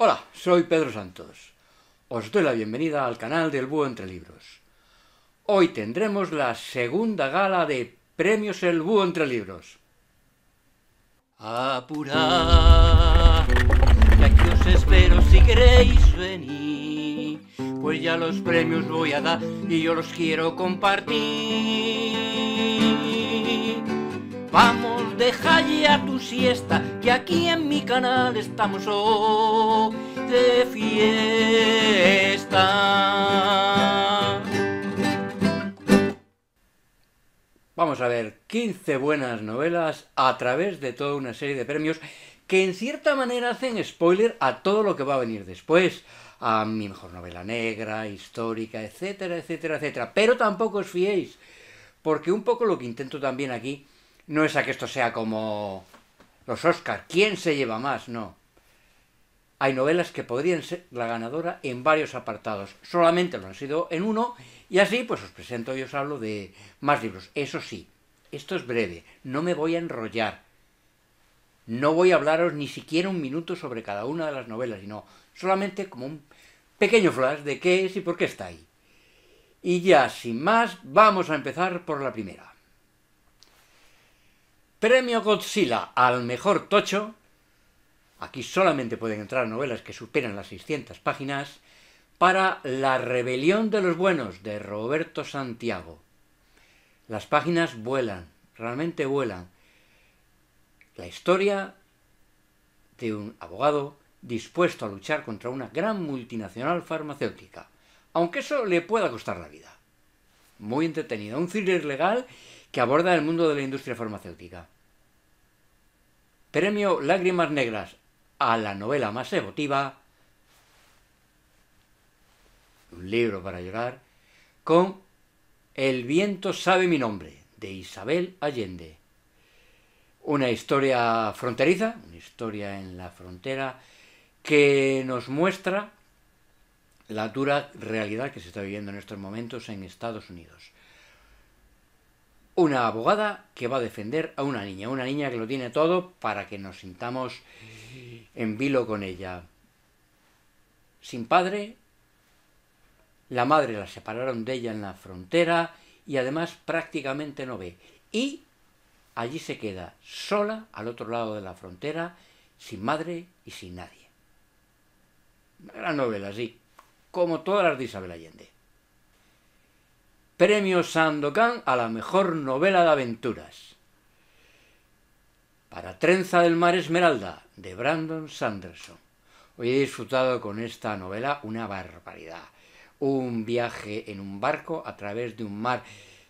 Hola, soy Pedro Santos. Os doy la bienvenida al canal del Búho Entre Libros. Hoy tendremos la segunda gala de Premios El Búho Entre Libros. Apura, que aquí os espero si queréis venir, pues ya los premios voy a dar y yo los quiero compartir. deja a tu siesta, que aquí en mi canal estamos oh, de fiesta. Vamos a ver, 15 buenas novelas a través de toda una serie de premios que en cierta manera hacen spoiler a todo lo que va a venir después a mi mejor novela negra, histórica, etcétera, etcétera, etcétera. Pero tampoco os fiéis, porque un poco lo que intento también aquí no es a que esto sea como los Oscars, ¿quién se lleva más? No. Hay novelas que podrían ser la ganadora en varios apartados, solamente lo han sido en uno, y así pues os presento y os hablo de más libros. Eso sí, esto es breve, no me voy a enrollar. No voy a hablaros ni siquiera un minuto sobre cada una de las novelas, sino solamente como un pequeño flash de qué es y por qué está ahí. Y ya, sin más, vamos a empezar por la primera. Premio Godzilla al mejor tocho. Aquí solamente pueden entrar novelas que superan las 600 páginas. Para La rebelión de los buenos de Roberto Santiago. Las páginas vuelan, realmente vuelan. La historia de un abogado dispuesto a luchar contra una gran multinacional farmacéutica, aunque eso le pueda costar la vida. Muy entretenido, un thriller legal que aborda el mundo de la industria farmacéutica. Premio Lágrimas Negras a la novela más emotiva, un libro para llorar, con El viento sabe mi nombre, de Isabel Allende. Una historia fronteriza, una historia en la frontera, que nos muestra la dura realidad que se está viviendo en estos momentos en Estados Unidos una abogada que va a defender a una niña, una niña que lo tiene todo para que nos sintamos en vilo con ella. Sin padre, la madre la separaron de ella en la frontera y además prácticamente no ve. Y allí se queda, sola al otro lado de la frontera, sin madre y sin nadie. Una gran novela, sí, como todas las de Isabel Allende. Premio Sandokan a la mejor novela de aventuras. Para Trenza del Mar Esmeralda, de Brandon Sanderson. Hoy he disfrutado con esta novela una barbaridad. Un viaje en un barco a través de un mar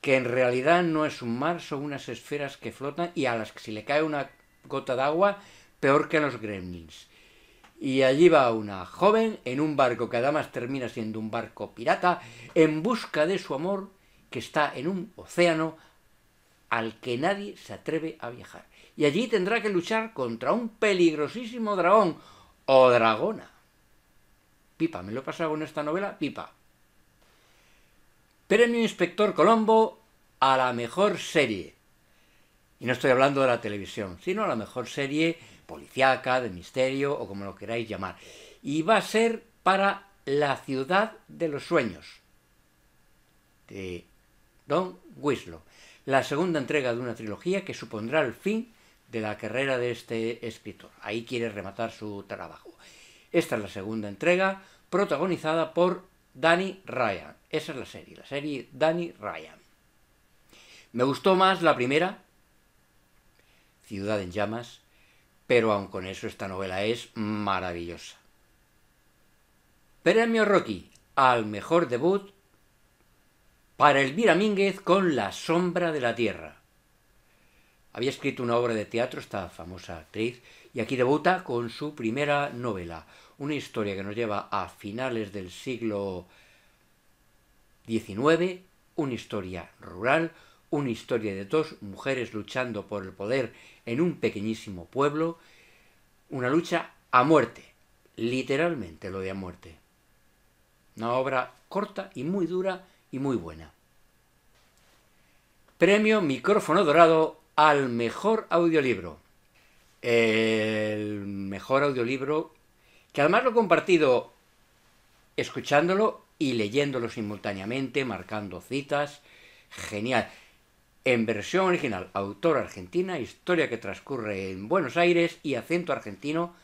que en realidad no es un mar, son unas esferas que flotan y a las que si le cae una gota de agua, peor que a los gremlins. Y allí va una joven en un barco que además termina siendo un barco pirata, en busca de su amor que está en un océano al que nadie se atreve a viajar. Y allí tendrá que luchar contra un peligrosísimo dragón o dragona. Pipa, me lo he pasado en esta novela, pipa. Premio Inspector Colombo a la mejor serie. Y no estoy hablando de la televisión, sino a la mejor serie policíaca, de misterio o como lo queráis llamar. Y va a ser para La ciudad de los sueños, de Don Winslow, la segunda entrega de una trilogía que supondrá el fin de la carrera de este escritor. Ahí quiere rematar su trabajo. Esta es la segunda entrega, protagonizada por Danny Ryan. Esa es la serie, la serie Danny Ryan. Me gustó más la primera, Ciudad en Llamas, pero aun con eso esta novela es maravillosa. Premio Rocky al mejor debut para Elvira Mínguez con La sombra de la tierra. Había escrito una obra de teatro esta famosa actriz y aquí debuta con su primera novela, una historia que nos lleva a finales del siglo XIX, una historia rural, una historia de dos mujeres luchando por el poder en un pequeñísimo pueblo una lucha a muerte, literalmente lo de a muerte. Una obra corta y muy dura y muy buena. Premio Micrófono Dorado al Mejor Audiolibro. El mejor audiolibro que además lo he compartido escuchándolo y leyéndolo simultáneamente, marcando citas. Genial en versión original, autor argentina, historia que transcurre en Buenos Aires y acento argentino,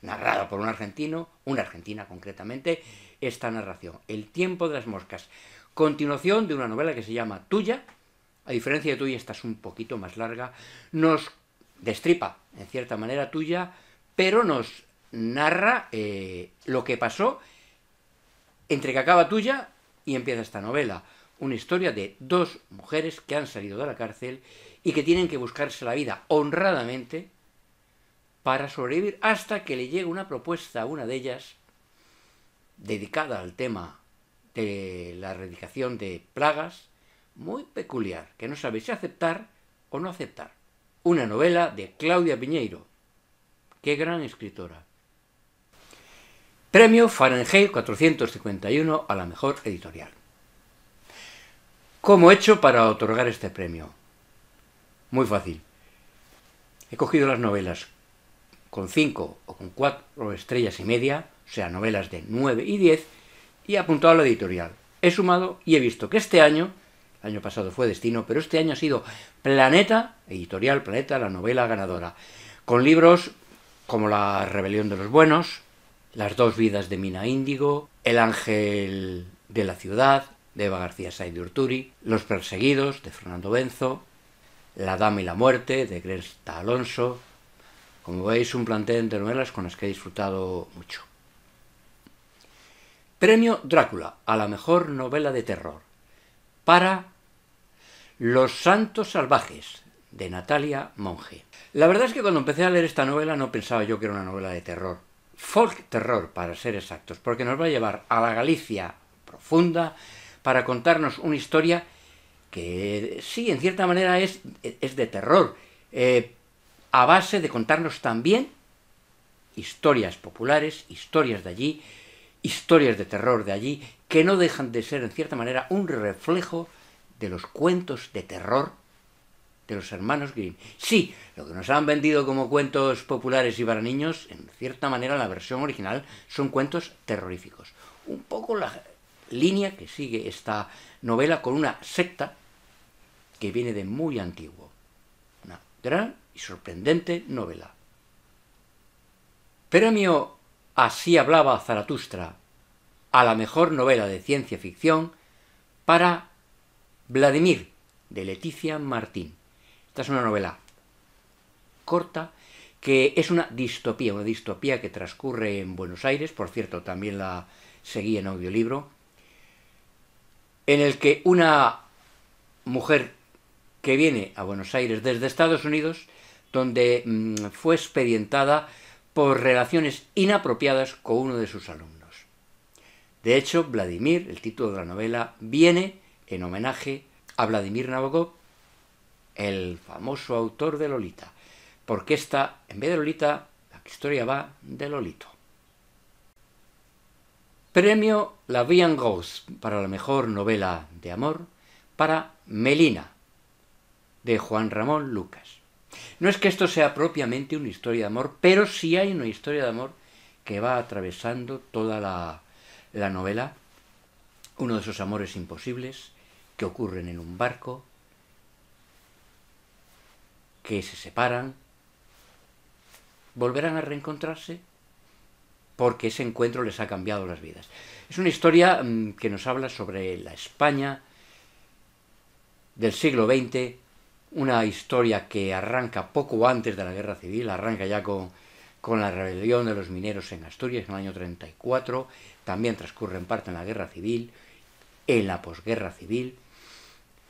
narrado por un argentino, una argentina concretamente, esta narración, El tiempo de las moscas, continuación de una novela que se llama Tuya, a diferencia de Tuya, esta es un poquito más larga, nos destripa, en cierta manera, Tuya, pero nos narra eh, lo que pasó entre que acaba Tuya y empieza esta novela una historia de dos mujeres que han salido de la cárcel y que tienen que buscarse la vida honradamente para sobrevivir hasta que le llegue una propuesta a una de ellas dedicada al tema de la erradicación de plagas muy peculiar, que no sabe si aceptar o no aceptar. Una novela de Claudia Piñeiro. Qué gran escritora. Premio Fahrenheit 451 a la mejor editorial. ¿Cómo he hecho para otorgar este premio? Muy fácil. He cogido las novelas con cinco o con cuatro estrellas y media, o sea, novelas de 9 y 10, y he apuntado a la editorial. He sumado y he visto que este año, el año pasado fue Destino, pero este año ha sido Planeta, editorial Planeta, la novela ganadora, con libros como La Rebelión de los Buenos, Las dos vidas de Mina Índigo, El Ángel de la Ciudad, de Eva García Said de Urturi, Los perseguidos de Fernando Benzo, La dama y la muerte de Gresta Alonso. Como veis, un plantel de novelas con las que he disfrutado mucho. Premio Drácula a la mejor novela de terror para Los santos salvajes de Natalia Monge. La verdad es que cuando empecé a leer esta novela no pensaba yo que era una novela de terror. Folk terror, para ser exactos, porque nos va a llevar a la Galicia profunda para contarnos una historia que sí, en cierta manera es, es de terror, eh, a base de contarnos también historias populares, historias de allí, historias de terror de allí, que no dejan de ser en cierta manera un reflejo de los cuentos de terror de los hermanos Grimm. Sí, lo que nos han vendido como cuentos populares y para niños, en cierta manera la versión original son cuentos terroríficos. Un poco la, línea que sigue esta novela con una secta que viene de muy antiguo. Una gran y sorprendente novela. Premio Así hablaba Zaratustra a la mejor novela de ciencia ficción para Vladimir de Leticia Martín. Esta es una novela corta que es una distopía, una distopía que transcurre en Buenos Aires, por cierto, también la seguí en audiolibro, en el que una mujer que viene a Buenos Aires desde Estados Unidos, donde mm, fue expedientada por relaciones inapropiadas con uno de sus alumnos. De hecho, Vladimir, el título de la novela, viene en homenaje a Vladimir Nabokov, el famoso autor de Lolita, porque esta, en vez de Lolita, la historia va de Lolito. Premio La en Rose para la mejor novela de amor para Melina, de Juan Ramón Lucas. No es que esto sea propiamente una historia de amor, pero sí hay una historia de amor que va atravesando toda la novela. Uno de esos amores imposibles que ocurren en un barco, que se separan, volverán a reencontrarse porque ese encuentro les ha cambiado las vidas. Es una historia mm, que nos habla sobre la España del siglo XX, una historia que arranca poco antes de la Guerra Civil, arranca ya con, con la rebelión de los mineros en Asturias en el año 34, también transcurre en parte en la Guerra Civil, en la posguerra civil,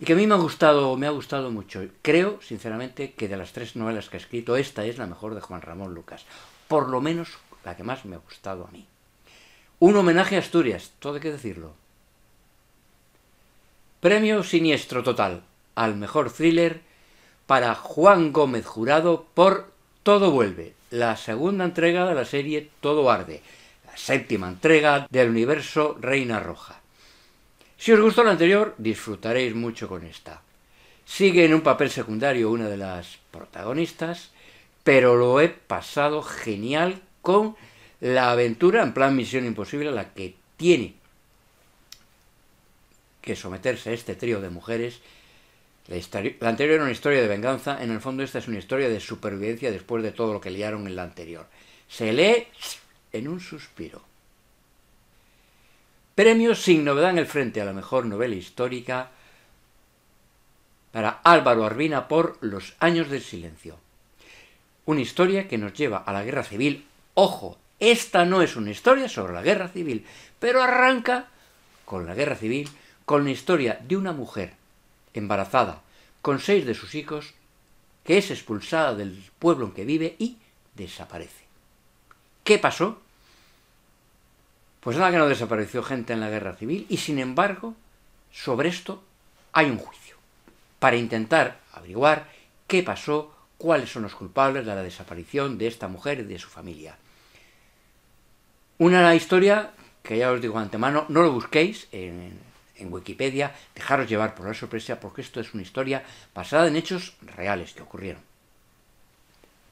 y que a mí me ha gustado, me ha gustado mucho. Creo, sinceramente, que de las tres novelas que ha escrito, esta es la mejor de Juan Ramón Lucas, por lo menos la que más me ha gustado a mí. Un homenaje a Asturias, todo hay que decirlo. Premio Siniestro Total al mejor thriller para Juan Gómez Jurado por Todo Vuelve, la segunda entrega de la serie Todo Arde, la séptima entrega del universo Reina Roja. Si os gustó la anterior, disfrutaréis mucho con esta. Sigue en un papel secundario una de las protagonistas, pero lo he pasado genial con la aventura en plan misión imposible a la que tiene que someterse a este trío de mujeres. La, la, anterior era una historia de venganza, en el fondo esta es una historia de supervivencia después de todo lo que liaron en la anterior. Se lee en un suspiro. Premio sin novedad en el frente a la mejor novela histórica para Álvaro Arbina por Los años del silencio. Una historia que nos lleva a la guerra civil Ojo, esta no es una historia sobre la guerra civil, pero arranca con la guerra civil, con la historia de una mujer embarazada con seis de sus hijos que es expulsada del pueblo en que vive y desaparece. ¿Qué pasó? Pues nada que no desapareció gente en la guerra civil y sin embargo sobre esto hay un juicio para intentar averiguar qué pasó, cuáles son los culpables de la desaparición de esta mujer y de su familia. Una historia que ya os digo antemano, no lo busquéis en, Wikipedia, dejaros llevar por la sorpresa, porque esto es una historia basada en hechos reales que ocurrieron.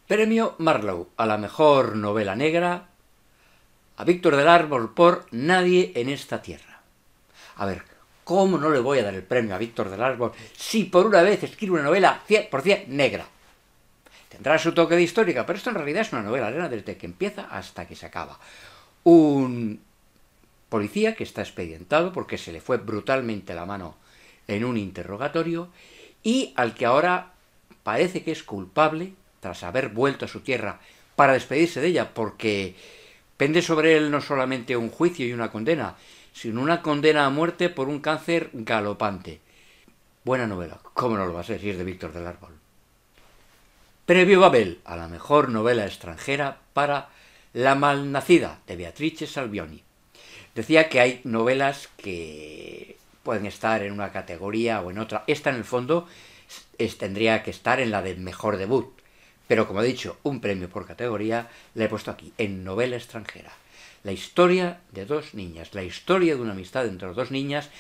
Premio Marlowe a la mejor novela negra, a Víctor del Árbol por Nadie en esta tierra. A ver, ¿cómo no le voy a dar el premio a Víctor del Árbol si por una vez escribe una novela 100% negra? Tendrá su toque de histórica, pero esto en realidad es una novela negra desde que empieza hasta que se acaba un policía que está expedientado porque se le fue brutalmente la mano en un interrogatorio y al que ahora parece que es culpable tras haber vuelto a su tierra para despedirse de ella porque pende sobre él no solamente un juicio y una condena, sino una condena a muerte por un cáncer galopante. Buena novela, ¿cómo no lo va a ser si es de Víctor del Árbol? Previo Babel, a la mejor novela extranjera para la malnacida, de Beatrice Salvioni. Decía que hay novelas que pueden estar en una categoría o en otra. Esta, en el fondo, tendría que estar en la del mejor debut. Pero, como he dicho, un premio por categoría la he puesto aquí, en novela extranjera. La historia de dos niñas, la historia de una amistad entre dos niñas,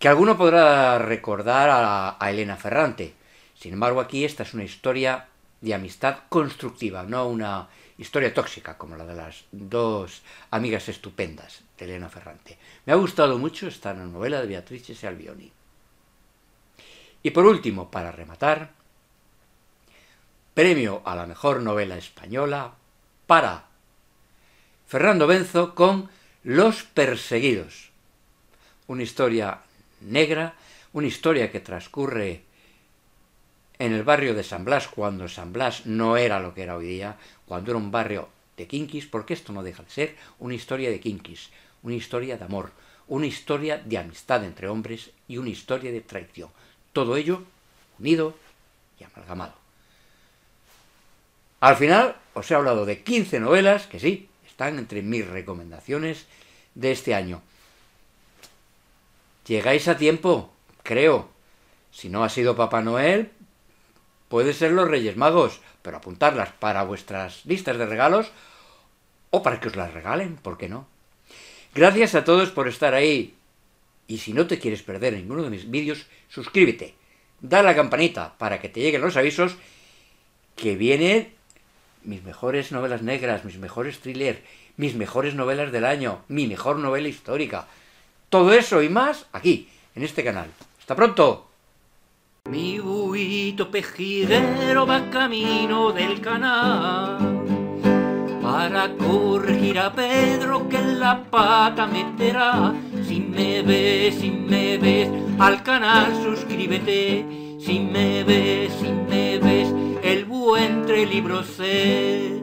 que alguno podrá recordar a Elena Ferrante. Sin embargo, aquí esta es una historia de amistad constructiva, no una historia tóxica como la de las dos amigas estupendas de Elena Ferrante. Me ha gustado mucho esta novela de Beatrice Salvioni. Y por último, para rematar, premio a la mejor novela española para Fernando Benzo con Los Perseguidos. Una historia negra, una historia que transcurre en el barrio de San Blas, cuando San Blas no era lo que era hoy día, cuando era un barrio de quinquis, porque esto no deja de ser una historia de kinkis, una historia de amor, una historia de amistad entre hombres y una historia de traición. Todo ello unido y amalgamado. Al final os he hablado de 15 novelas, que sí, están entre mis recomendaciones de este año. Llegáis a tiempo, creo. Si no ha sido Papá Noel, Puede ser los Reyes Magos, pero apuntarlas para vuestras listas de regalos o para que os las regalen, ¿por qué no? Gracias a todos por estar ahí. Y si no te quieres perder ninguno de mis vídeos, suscríbete, da la campanita para que te lleguen los avisos que vienen mis mejores novelas negras, mis mejores thrillers, mis mejores novelas del año, mi mejor novela histórica. Todo eso y más aquí, en este canal. ¡Hasta pronto! Mi buito pejidero va camino del canal para corregir a Pedro que la pata meterá. Si me ves, si me ves, al canal suscríbete. Si me ves, si me ves, el buen entre libros es.